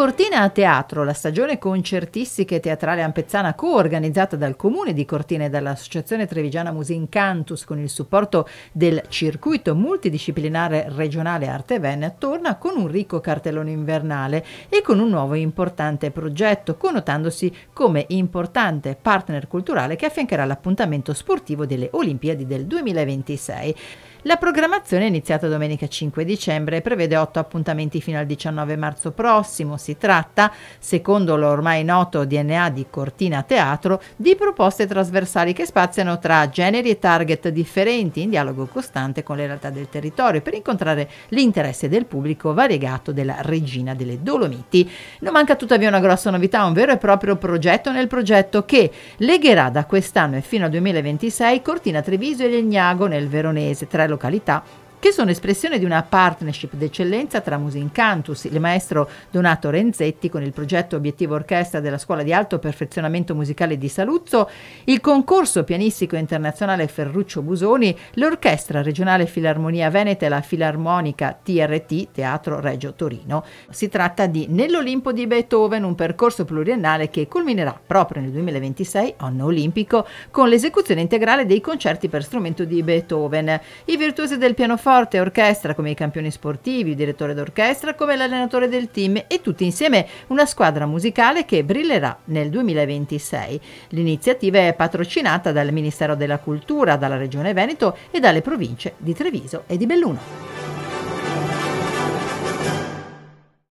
Cortina a Teatro, la stagione concertistica e teatrale ampezzana coorganizzata dal Comune di Cortina e dall'Associazione Trevigiana Musincantus con il supporto del Circuito Multidisciplinare Regionale Arte Ven, torna con un ricco cartellone invernale e con un nuovo importante progetto, connotandosi come importante partner culturale che affiancherà l'appuntamento sportivo delle Olimpiadi del 2026. La programmazione è iniziata domenica 5 dicembre e prevede 8 appuntamenti fino al 19 marzo prossimo. Si tratta, secondo l'ormai noto DNA di Cortina Teatro, di proposte trasversali che spaziano tra generi e target differenti, in dialogo costante con le realtà del territorio, per incontrare l'interesse del pubblico variegato della regina delle Dolomiti. Non manca tuttavia una grossa novità, un vero e proprio progetto nel progetto che legherà da quest'anno e fino al 2026 Cortina Treviso e Legnago nel Veronese tra località che sono espressione di una partnership d'eccellenza tra Musincantus, il maestro Donato Renzetti con il progetto Obiettivo Orchestra della Scuola di Alto Perfezionamento Musicale di Saluzzo, il concorso pianistico internazionale Ferruccio Busoni, l'Orchestra Regionale Filarmonia Veneta e la Filarmonica TRT Teatro Reggio Torino. Si tratta di Nell'Olimpo di Beethoven, un percorso pluriennale che culminerà proprio nel 2026, anno olimpico, con l'esecuzione integrale dei concerti per strumento di Beethoven. I virtuosi del pianoforte pianoforte e orchestra come i campioni sportivi, il direttore d'orchestra come l'allenatore del team e tutti insieme una squadra musicale che brillerà nel 2026. L'iniziativa è patrocinata dal Ministero della Cultura, dalla Regione Veneto e dalle province di Treviso e di Belluno.